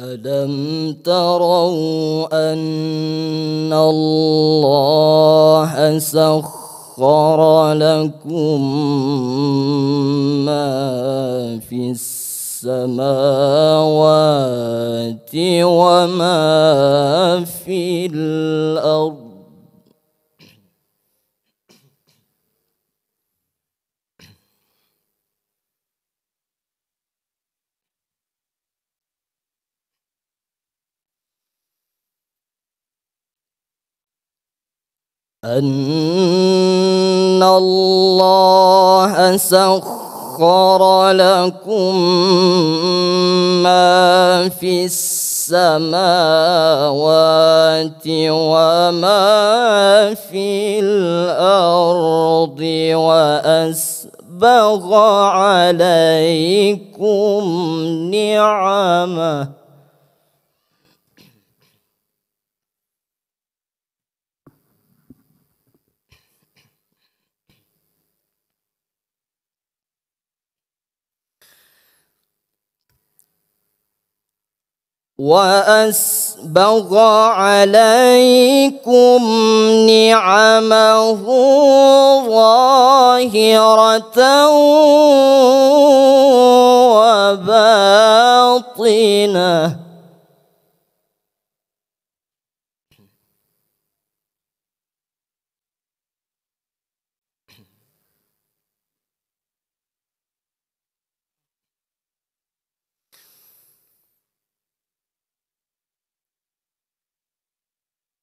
ألم تروا أن الله سخر لكم ما في السماوات وما أن الله سخر لكم ما في السماوات وما في الأرض وأسبغ عليكم نعمه وأسبغ عليكم نعمه ظاهرة وباطنة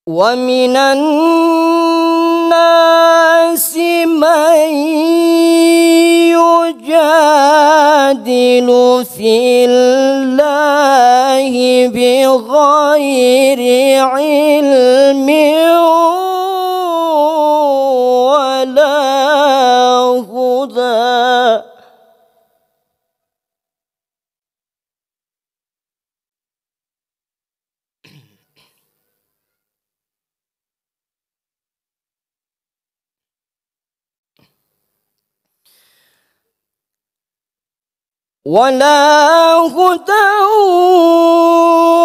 ومن الناس من يجادل في الله بغير علم ولا هدى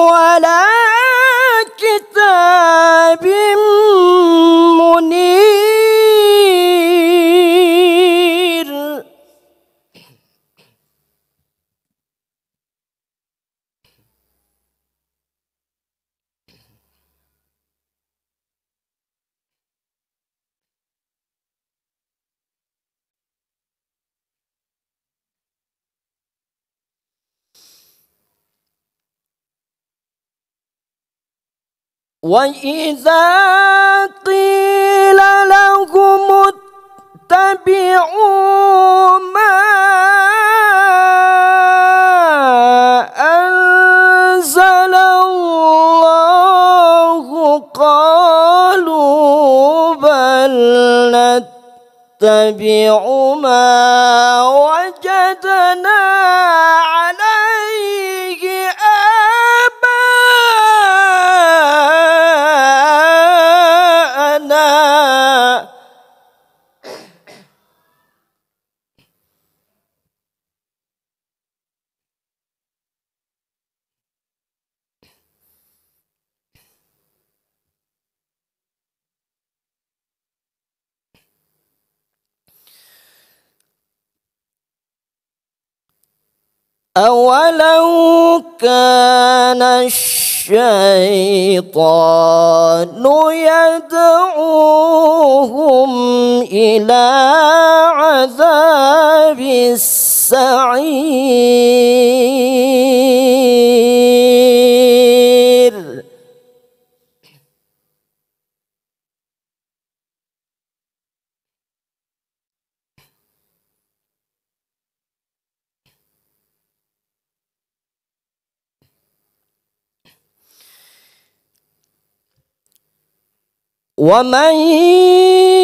ولا وإذا قيل لهم اتبعوا ما أنزل الله قالوا بل نتبع ما وجدنا أولو كان الشيطان يدعوهم إلى عذاب السعير 我们。意。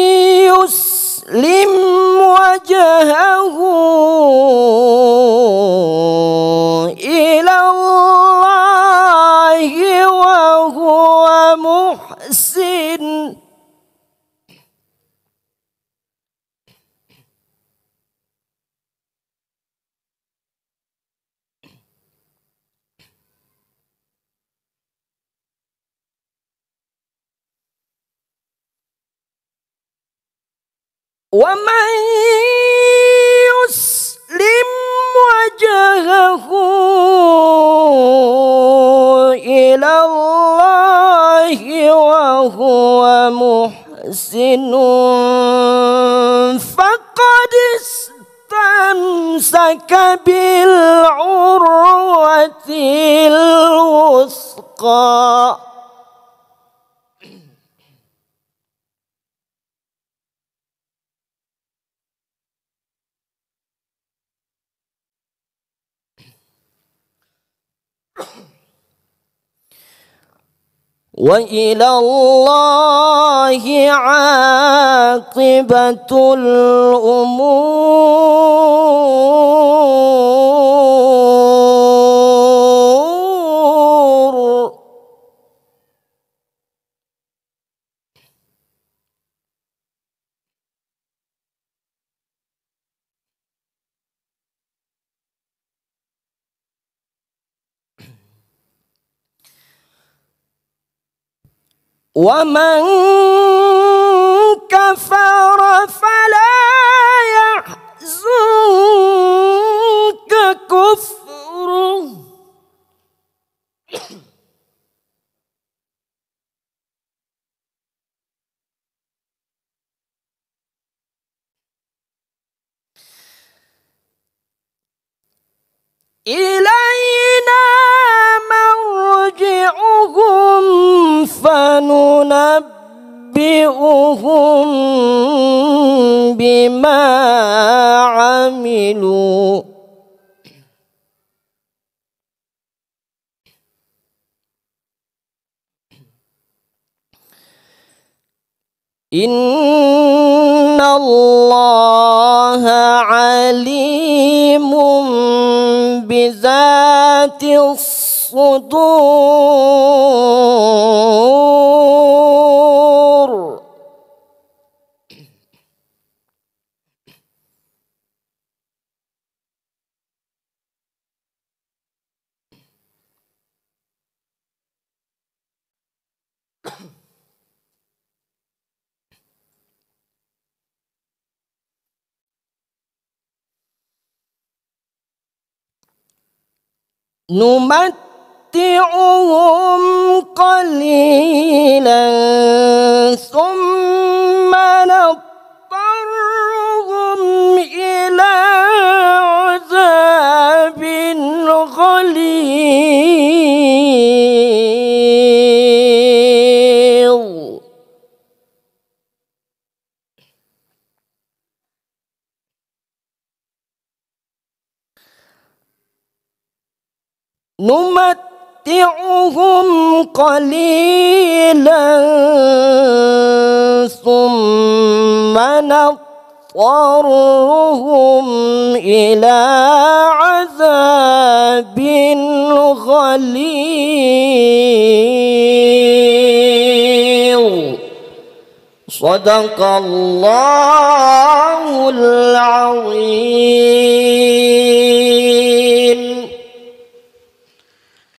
ومن يسلم وجهه إلى الله وهو محسن فقد استمسك بالعروة الوثقى وإلى الله عاقبة الأمور ومن كفر فلا يحزنك كفره إلى ننبئهم بما عملوا إن الله عليم بذات الصدور نمتعهم قليلا ثم نمتعهم قليلا ثم نضطرهم إلى عذاب غليظ صدق الله العظيم